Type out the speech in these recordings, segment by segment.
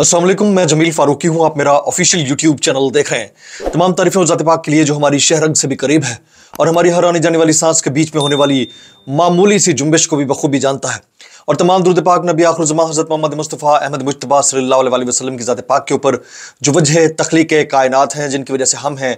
असलम मैं जमील फारूकी हूँ आप मेरा ऑफिशियल यूट्यूब चैनल देख रहे हैं तमाम तारीफ़ें और पाक के लिए जो हमारी शहरंग से भी करीब है और हमारी हर आने जाने वाली सांस के बीच में होने वाली मामूली सी जुम्बिश को भी बखूबी जानता है और तमाम दुर्द पाक नबी आखरजमा हज़रत मोहम्मद मुस्तफ़ा अहमद मुशतबा सल्ला वसलम की ज़ात पाक के ऊपर जो वजह तख्लीक कायनत हैं जिनकी वजह से हम हैं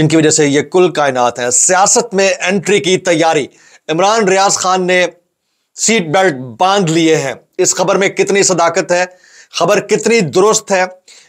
जिनकी वजह से ये कुल कायनत है सियासत में एंट्री की तैयारी इमरान रियाज खान ने सीट बेल्ट बांध लिए हैं इस खबर में कितनी सदाकत है खबर कितनी दुरुस्त है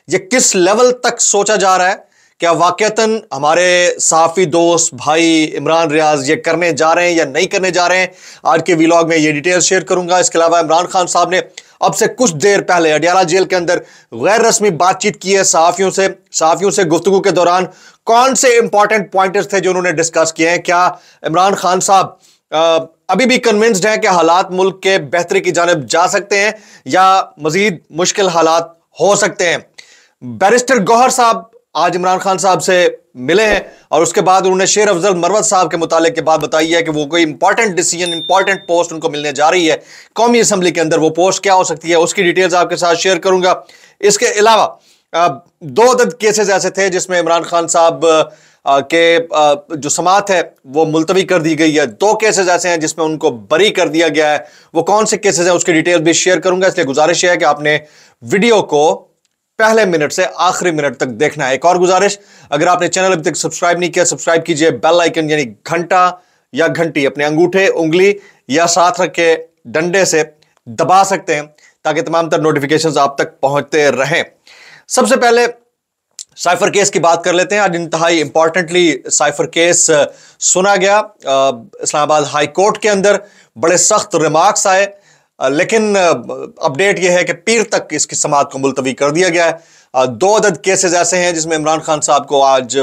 ये किस लेवल तक सोचा जा रहा है क्या वाक़ता हमारे साफ़ी दोस्त भाई इमरान रियाज ये करने जा रहे हैं या नहीं करने जा रहे हैं आज के वीलॉग में ये डिटेल शेयर करूंगा इसके अलावा इमरान खान साहब ने अब से कुछ देर पहले अडियाला जेल के अंदर गैर रस्मी बातचीत की है सहाफ़ियों से सहाफ़ियों से गुफ्तु के दौरान कौन से इंपॉर्टेंट पॉइंट थे जो उन्होंने डिस्कस किए हैं क्या इमरान खान साहब अभी भी कन्विंस्ड हैं कि हालात मुल्क के बेहतरी की जानब जा सकते हैं या मजीद मुश्किल हालात हो सकते हैं बैरिस्टर गौहर साहब आज इमरान खान साहब से मिले हैं और उसके बाद उन्होंने शेर अफजल मरवत साहब के मुतालिक के बाद बताई है कि वो कोई इंपॉर्टेंट डिसीजन इंपॉर्टेंट पोस्ट उनको मिलने जा रही है कौमी असम्बली के अंदर वो पोस्ट क्या हो सकती है उसकी डिटेल्स आपके साथ शेयर करूंगा इसके अलावा दो अदद केसेस ऐसे थे जिसमें इमरान खान साहब के जो समात है वो मुलतवी कर दी गई है दो केसेज ऐसे हैं जिसमें उनको बरी कर दिया गया है वो कौन से केसेज हैं उसकी डिटेल भी शेयर करूंगा इसलिए गुजारिश है कि आपने वीडियो को पहले मिनट से आखिरी मिनट तक देखना है एक और गुजारिश अगर आपने चैनल अभी तक सब्सक्राइब नहीं किया सब्सक्राइब कीजिए बेल आइकन यानी घंटा या घंटी अपने अंगूठे उंगली या साथ रख के डंडे से दबा सकते हैं ताकि तमाम तर नोटिफिकेशन आप तक पहुंचते रहें सबसे पहले साइफर केस की बात कर लेते हैं आज इंतहाई इंपॉर्टेंटली साइफर केस सुना गया इस्लामाबाद हाई कोर्ट के अंदर बड़े सख्त रिमार्क्स आए लेकिन अपडेट यह है कि पीर तक इसकी समात को मुलतवी कर दिया गया है दो अदद केसेस ऐसे हैं जिसमें इमरान खान साहब को आज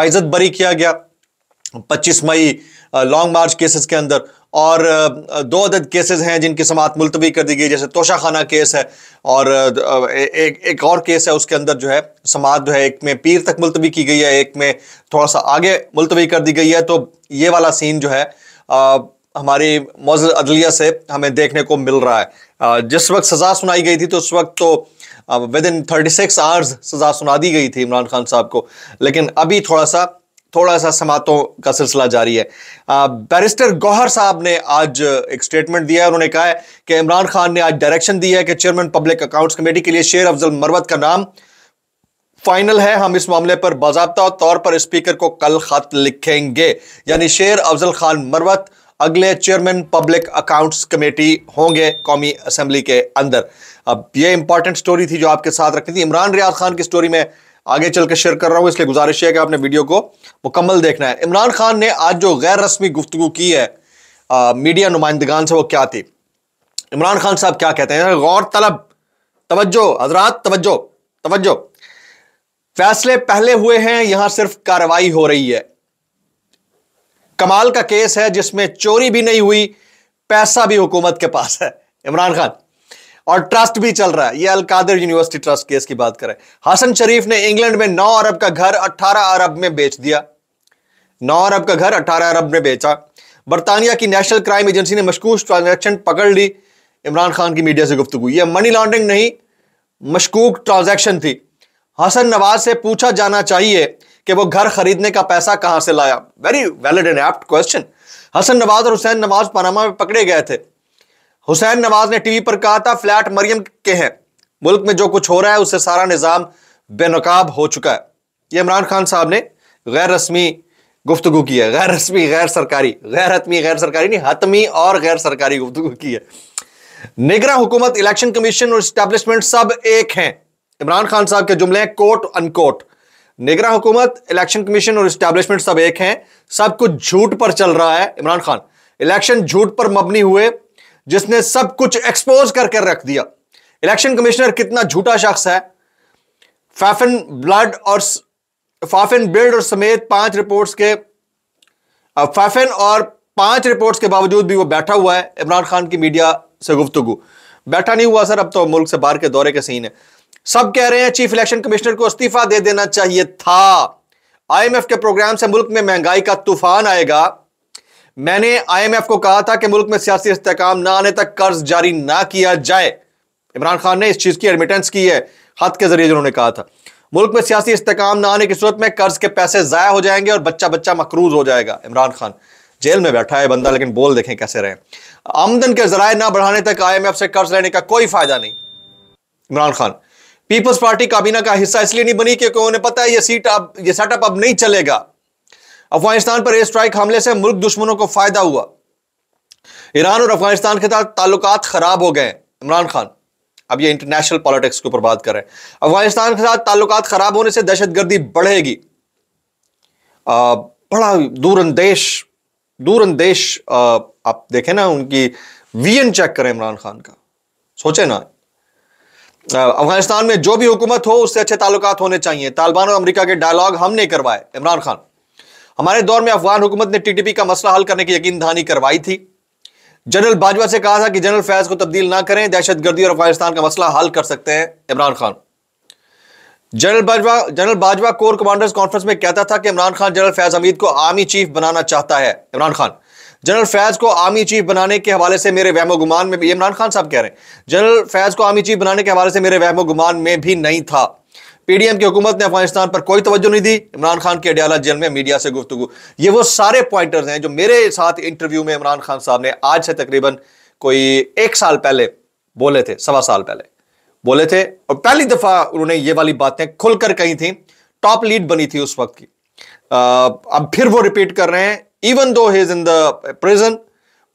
बाइजत बरी किया गया 25 मई लॉन्ग मार्च केसेस के अंदर और दो अदद केसेस हैं जिनकी समात मुलतवी कर दी गई जैसे तोशाखाना केस है और एक एक और केस है उसके अंदर जो है समात जो है एक में पीर तक मुलतवी की गई है एक में थोड़ा सा आगे मुलतवी कर दी गई है तो ये वाला सीन जो है आ, हमारी मौज अदलिया से हमें देखने को मिल रहा है जिस वक्त सज़ा सुनाई गई थी तो उस वक्त तो within thirty six hours सज़ा सुना दी गई थी इमरान खान साहब को लेकिन अभी थोड़ा सा थोड़ा सा समातों का सिलसिला जारी है बैरिस्टर गौहर साहब ने आज एक स्टेटमेंट दिया है उन्होंने कहा है कि इमरान खान ने आज डायरेक्शन दी है कि चेयरमैन पब्लिक अकाउंट्स कमेटी के लिए शेर अफजल मरवत का नाम फाइनल है हम इस मामले पर बाबा तौर पर स्पीकर को कल खत लिखेंगे यानी शेर अफजल खान मरवत अगले चेयरमैन पब्लिक अकाउंट्स कमेटी होंगे कौमी असेंबली के अंदर अब ये इंपॉर्टेंट स्टोरी थी जो आपके साथ रखनी थी इमरान रियाज खान की स्टोरी में आगे चल के शेयर कर रहा हूं इसलिए गुजारिश है कि आपने वीडियो को मुकम्मल देखना है इमरान खान ने आज जो गैर रस्मी गुफ्तु की है आ, मीडिया नुमाइंदगान से वो क्या थी इमरान खान साहब क्या कहते हैं गौर तलब तवज्जो हजरात तवज्जो तवज्जो फैसले पहले हुए हैं यहां सिर्फ कार्रवाई हो रही है कमाल का केस है जिसमें चोरी भी नहीं हुई पैसा भी हुकूमत के पास है इमरान खान और ट्रस्ट भी चल रहा है ये अलकादर यूनिवर्सिटी ट्रस्ट केस की बात करें हसन शरीफ ने इंग्लैंड में नौ अरब का घर अट्ठारह अरब में बेच दिया नौ अरब का घर अट्ठारह अरब में बेचा बरतानिया की नेशनल क्राइम एजेंसी ने मशकूक ट्रांजेक्शन पकड़ ली इमरान खान की मीडिया से गुफ्तु यह मनी लॉन्ड्रिंग नहीं मशकूक ट्रांजेक्शन थी हसन नवाज से पूछा जाना चाहिए कि वो घर खरीदने का पैसा कहां से लाया very valid and apt question Hasan Nawaz और हुसैन नवाज पनामा में पकड़े गए थे हुसैन नवाज ने टीवी पर कहा था फ्लैट मरियम के हैं मुल्क में जो कुछ हो रहा है उससे सारा निज़ाम बेनकाब हो चुका है ये इमरान खान साहब ने गैर रस्मी गुफ्तु की है गैर रस्मी गैर सरकारी गैर हतमी गैर सरकारी नहीं हतमी और गैर सरकारी गुफ्तु की है निगरा हुकूमत इलेक्शन कमीशन और स्टैब्लिशमेंट सब एक हैं इमरान खान साहब के जुमले हैं कोट अनकोट निगरा हुकूमत इलेक्शन कमीशन और स्टैब्लिशमेंट सब एक हैं सब कुछ झूठ पर चल रहा है इमरान खान इलेक्शन झूठ पर मबनी हुए जिसने सब कुछ एक्सपोज करके रख दिया इलेक्शन कमिश्नर कितना झूठा शख्स है फैफिन ब्लड और फाफिन बिल्ड और समेत पांच रिपोर्ट्स के फैफिन और पांच रिपोर्ट्स के बावजूद भी वो बैठा हुआ है इमरान खान की मीडिया से गुफ्तगु बैठा नहीं हुआ सर अब तो मुल्क से बाहर के दौरे के सीन है सब कह रहे हैं चीफ इलेक्शन कमिश्नर को इस्तीफा दे देना चाहिए था आईएमएफ के प्रोग्राम से मुल्क में महंगाई का तूफान आएगा मैंने आईएमएफ को कहा था कि मुल्क में सियासी इस्तेकाम ना आने तक कर्ज जारी ना किया जाए इमरान खान ने इस चीज़ की एडमिटेंस की है हद के जरिए उन्होंने कहा था मुल्क में सियासी इस्तेकाम ना आने की सूरत में कर्ज के पैसे ज़ाया हो जाएंगे और बच्चा बच्चा मकरूज हो जाएगा इमरान खान जेल में बैठा है बंदा लेकिन बोल देखें कैसे रहे आमदन के जराये ना बढ़ाने तक आईएमएफ से कर्ज लेने का कोई फायदा नहीं इमरान खान पीपल्स पार्टी काबीना का हिस्सा इसलिए नहीं बनी क्योंकि उन्हें पता है ये सीट अब ये सेटअप अब नहीं चलेगा अफगानिस्तान पर एयर स्ट्राइक हमले से मुल्क दुश्मनों को फायदा हुआ ईरान और अफगानिस्तान के साथ ताल्लुक खराब हो गए इमरान खान अब ये इंटरनेशनल पॉलिटिक्स के ऊपर बात कर रहे हैं अफगानिस्तान के साथ ताल्लुक खराब होने से दहशतगर्दी बढ़ेगी आ, बड़ा दूरंदेश दूरंदेश आप देखें ना उनकी वीएन चेक करें इमरान खान का सोचे ना अफगानिस्तान में जो भी हुकूमत हो उससे अच्छे ताल्लुकात होने चाहिए तालिबान और अमेरिका के डायलॉग हम नहीं करवाए इमरान खान हमारे दौर में अफगान हुकूमत ने टीटीपी का मसला हल करने की यकीन दहानी करवाई थी जनरल बाजवा से कहा था कि जनरल फैज को तब्दील ना करें दहशतगर्दी और अफगानिस्तान का मसला हल कर सकते हैं Imran Khan general Bajwa general Bajwa core commanders conference में कहता था कि इमरान खान जनरल फैज हमीद को आर्मी चीफ बनाना चाहता है इमरान खान जनरल फैज को आर्मी चीफ बनाने के हवाले से मेरे वहमो गुमान में भी इमरान खान साहब कह रहे हैं जनरल फैज को आर्मी चीफ बनाने के हवाले से मेरे वहमो गुमान में भी नहीं था पीडीएम की हुकूमत ने अफगानिस्तान पर कोई तवज्जो नहीं दी इमरान खान की अडियाला जेल में मीडिया से गुफ्तु ये वो सारे पॉइंटर्स हैं जो मेरे साथ इंटरव्यू में इमरान खान साहब ने आज से तकरीबन कोई एक साल पहले बोले थे सवा साल पहले बोले थे और पहली दफा उन्होंने ये वाली बातें खुलकर कही थी टॉप लीड बनी थी उस वक्त की आ, अब फिर वो रिपीट कर रहे हैं even though his in the prison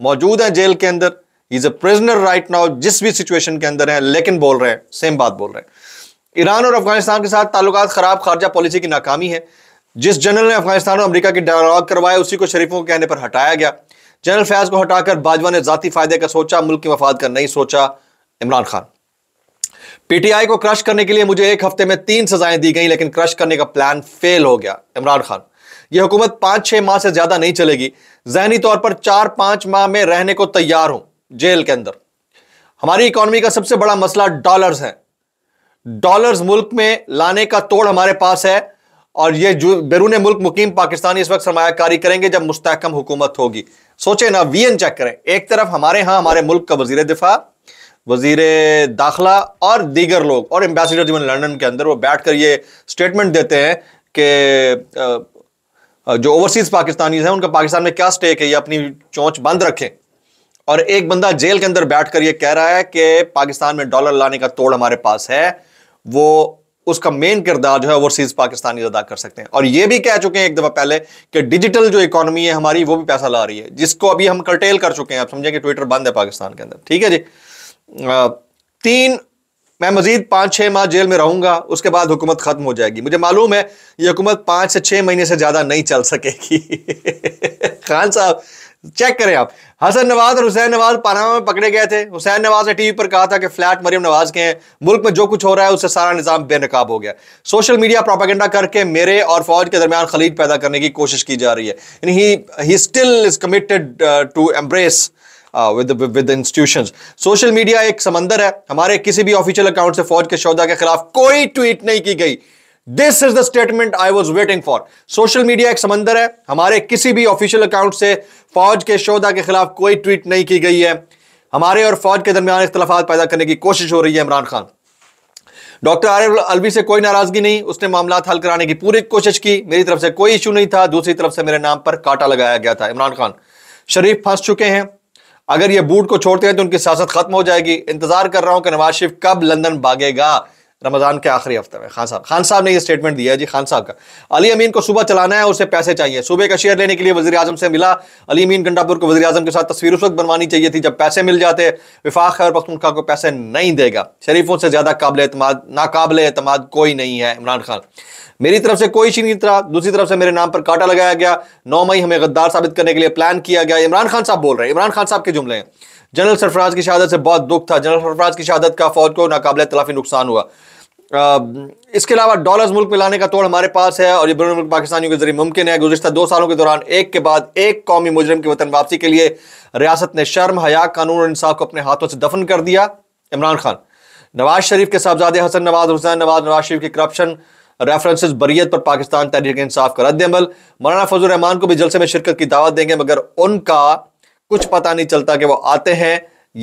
मौजूद है जेल के अंदर is a prisoner right now जिस भी सिचुएशन के अंदर है लेकिन बोल रहे हैं सेम बात बोल रहे हैं ईरान और अफगानिस्तान के साथ ताल्लुक खराब खारजा पॉलिसी की नाकामी है जिस जनरल ने अफगानिस्तान और अमरीका की डायलॉग करवाया उसी को शरीफों के कहने पर हटाया गया जनरल फैज को हटाकर बाजवा ने जाती फायदे का सोचा मुल्क के मफाद का नहीं सोचा इमरान खान पीटीआई को क्रश करने के लिए मुझे एक हफ्ते में तीन सजाएं दी गई लेकिन क्रश करने का प्लान फेल हो गया इमरान खान यह हुकूमत पांच छह माह से ज्यादा नहीं चलेगी जहनी तौर पर चार पांच माह में रहने को तैयार हूं जेल के अंदर हमारी इकोनॉमी का सबसे बड़ा मसला डॉलर्स है डॉलर्स मुल्क में लाने का तोड़ हमारे पास है और ये जो बैरून मुल्क मुकीम पाकिस्तानी इस वक्त सरमाकारी करेंगे जब मुस्तकम हुकूमत होगी सोचे ना वी एन चेक करें एक तरफ हमारे यहाँ हमारे मुल्क का वजीर दिफा वजीर दाखिला और दीगर लोग और एम्बेसडर जो लंडन के अंदर वो बैठ कर ये स्टेटमेंट देते हैं कि जो ओवरसीज़ पाकिस्तानी हैं उनका पाकिस्तान में क्या स्टेक है ये अपनी चोंच बंद रखें और एक बंदा जेल के अंदर बैठ कर ये कह रहा है कि पाकिस्तान में डॉलर लाने का तोड़ हमारे पास है वो उसका मेन किरदार जो है ओवरसीज पाकिस्तानी अदा कर सकते हैं और ये भी कह चुके हैं एक दफ़ा पहले कि डिजिटल जो इकोनॉमी है हमारी वो भी पैसा ला रही है जिसको अभी हम कर्टेल कर चुके हैं आप समझें कि ट्विटर बंद है पाकिस्तान के अंदर ठीक है जी तीन मैं मजीद पांच छह माह जेल में रहूंगा उसके बाद हुकूमत ख़त्म हो जाएगी मुझे मालूम है ये हुकूमत पांच से छह महीने से ज़्यादा नहीं चल सकेगी खान साहब चेक करें आप हसन नवाज और हुसैन नवाज पानामा में पकड़े गए थे हुसैन नवाज ने टीवी पर कहा था कि फ्लैट मरियम नवाज के हैं मुल्क में जो कुछ हो रहा है उससे सारा निज़ाम बेनकाब हो गया सोशल मीडिया प्रोपागेंडा करके मेरे और फौज के दरमियान खलीज पैदा करने की कोशिश की जा रही है he still is committed to embrace with with institution social media एक समंदर है हमारे किसी भी ऑफिशियल अकाउंट से फौज के शौदा के खिलाफ कोई ट्वीट नहीं की गई this is the statement I was waiting for social media एक समंदर है हमारे किसी भी ऑफिशियल अकाउंट से फौज के शोधा के खिलाफ कोई ट्वीट नहीं की गई है हमारे और फौज के दरमियान इख्तलाफा पैदा करने की कोशिश हो रही है इमरान खान डॉक्टर आर अलवी से कोई नाराजगी नहीं उसने मामला हल कराने की पूरी कोशिश की मेरी तरफ से कोई इशू नहीं था दूसरी तरफ से मेरे नाम पर काटा लगाया गया था इमरान खान शरीफ फंस चुके हैं अगर ये बूट को छोड़ते हैं तो उनकी सियासत खत्म हो जाएगी इंतजार कर रहा हूं कि नवाज शरीफ कब लंदन भागेगा रमज़ान के आखिरी हफ्ते में खान साहब खान साहब ने ये स्टेटमेंट दिया है जी खान साहब का अली अमीन को सुबह चलाना है उसे पैसे चाहिए सूबे का शेयर लेने के लिए वजी अजम से मिला अली अमीन गंडापुर को वजी अजम के साथ तस्वीर उस वक्त बनवानी चाहिए थी जब पैसे मिल जाते विफाक खैर पख्तनखा को पैसे नहीं देगा शरीफों से ज़्यादा काबिल एतम नाकबिल एतम कोई नहीं है इमरान खान मेरी तरफ से कोई शी नहीं उतरा दूसरी तरफ से मेरे नाम पर काटा लगाया गया नौ मई हमें गद्दार साबित करने के लिए प्लान किया गया इमरान खान साहब बोल रहे हैं इमरान खान साहब के जुमले हैं जनरल सरफराज की शहादत से बहुत दुख था जनरल सरफराज की शहादत का फौज को नाकबिल तलाफी नुकसान हुआ इसके अलावा डॉलर्स मुल्क में लाने का तोड़ हमारे पास है और ये बैरून मुल्क पाकिस्तानियों के जरिए मुमकिन है गुजशत दो सालों के दौरान एक के बाद एक कौमी मुजरम की वतन वापसी के लिए रियासत ने शर्म हया कानून और इंसाफ को अपने हाथों से दफन कर दिया इमरान खान नवाज शरीफ के साहबजादे हसन नवाज हुसैन नवाज नवाज शरीफ की करप्शन रेफरेंस बरीत पर पाकिस्तान तहरीक इंसाफ का रद्दमल मौलाना फजल रहमान को भी जलसे में शिरकत की दावत देंगे मगर उनका कुछ पता नहीं चलता कि वो आते हैं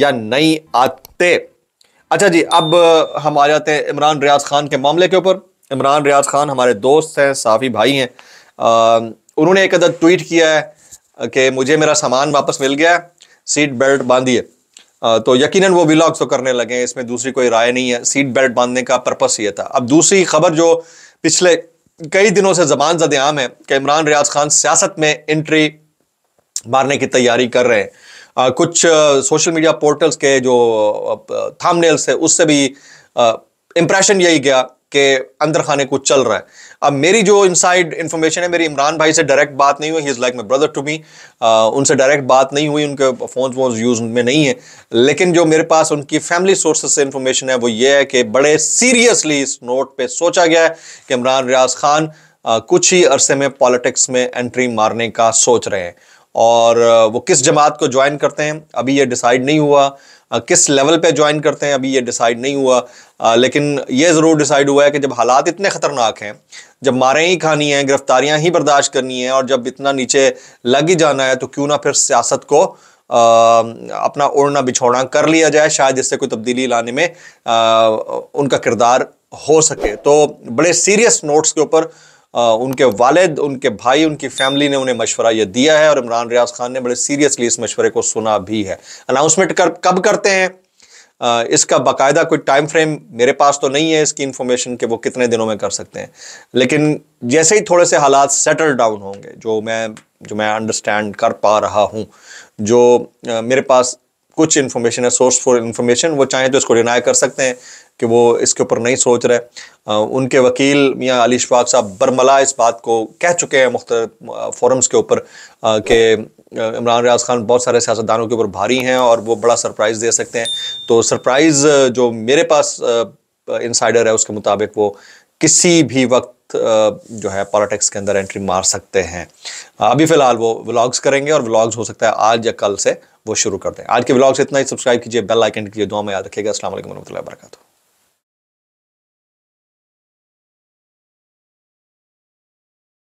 या नहीं आते अच्छा जी अब हम आ जाते हैं इमरान रियाज खान के मामले के ऊपर इमरान रियाज खान हमारे दोस्त हैं साफ़ी भाई हैं उन्होंने एक अदर ट्वीट किया है कि मुझे मेरा सामान वापस मिल गया है सीट बेल्ट बांधिए तो यकीनन वो विलॉग तो करने लगे हैं इसमें दूसरी कोई राय नहीं है सीट बेल्ट बांधने का पर्पस ये था अब दूसरी खबर जो पिछले कई दिनों से जबान जद आम है कि इमरान रियाज खान सियासत में एंट्री मारने की तैयारी कर रहे हैं कुछ सोशल मीडिया पोर्टल्स के जो थामनेल्स है उससे भी इम्प्रेशन यही गया कि अंदर खाने कुछ चल रहा है अब मेरी जो इनसाइड इन्फॉर्मेशन है मेरी इमरान भाई से डायरेक्ट बात नहीं हुई he is like my brother to me उनसे डायरेक्ट बात नहीं हुई उनके फ़ोन वोन यूज़ में नहीं है लेकिन जो मेरे पास उनकी फैमिली सोर्सेज से इन्फॉर्मेशन है वो ये है कि बड़े सीरियसली इस नोट पर सोचा गया है कि इमरान रियाज खान आ, कुछ ही अरसे में पॉलिटिक्स में एंट्री मारने का सोच रहे हैं और वो किस जमात को ज्वाइन करते हैं अभी ये डिसाइड नहीं हुआ किस लेवल पे ज्वाइन करते हैं अभी ये डिसाइड नहीं हुआ लेकिन ये ज़रूर डिसाइड हुआ है कि जब हालात इतने ख़तरनाक हैं जब मारें ही खानी हैं गिरफ्तारियां ही बर्दाश्त करनी है और जब इतना नीचे लग ही जाना है तो क्यों ना फिर सियासत को आ, अपना ओढ़ना बिछोड़ना कर लिया जाए शायद इससे कोई तब्दीली लाने में आ, उनका किरदार हो सके तो बड़े सीरियस नोट्स के ऊपर उनके वालद उनके भाई उनकी फैमिली ने उन्हें मशवरा यह दिया है और इमरान रियाज खान ने बड़े सीरियसली इस मशवरे को सुना भी है अनाउंसमेंट कर कब करते हैं आ, इसका बाकायदा कोई टाइम फ्रेम मेरे पास तो नहीं है इसकी इन्फॉर्मेशन के वो कितने दिनों में कर सकते हैं लेकिन जैसे ही थोड़े से हालात सेटल डाउन होंगे जो मैं जो मैं अंडरस्टैंड कर पा रहा हूँ जो आ, मेरे पास कुछ इन्फॉर्मेशन है सोर्स फॉर इन्फॉर्मेशन वो चाहे तो इसको डिनाई कर सकते हैं कि वो इसके ऊपर नहीं सोच रहे उनके वकील मियाँ अली शफाक साहब बरमला इस बात को कह चुके हैं मुख्त फोरम्स के ऊपर कि इमरान रियाज खान बहुत सारे सियासतदानों के ऊपर भारी हैं और वो बड़ा सरप्राइज़ दे सकते हैं तो सरप्राइज़ जो मेरे पास इंसाइडर है उसके मुताबिक वो किसी भी वक्त जो है पॉलिटिक्स के अंदर एंट्री मार सकते हैं अभी फ़िलहाल वो व्लॉग्स करेंगे और व्लॉग्स हो सकता है आज या कल से वो शुरू कर दें आज के व्लॉग्स इतना ही सब्सक्राइब कीजिए बेल आइकन कीजिए दुआ में याद रखिएगा असल वरहमल वर्का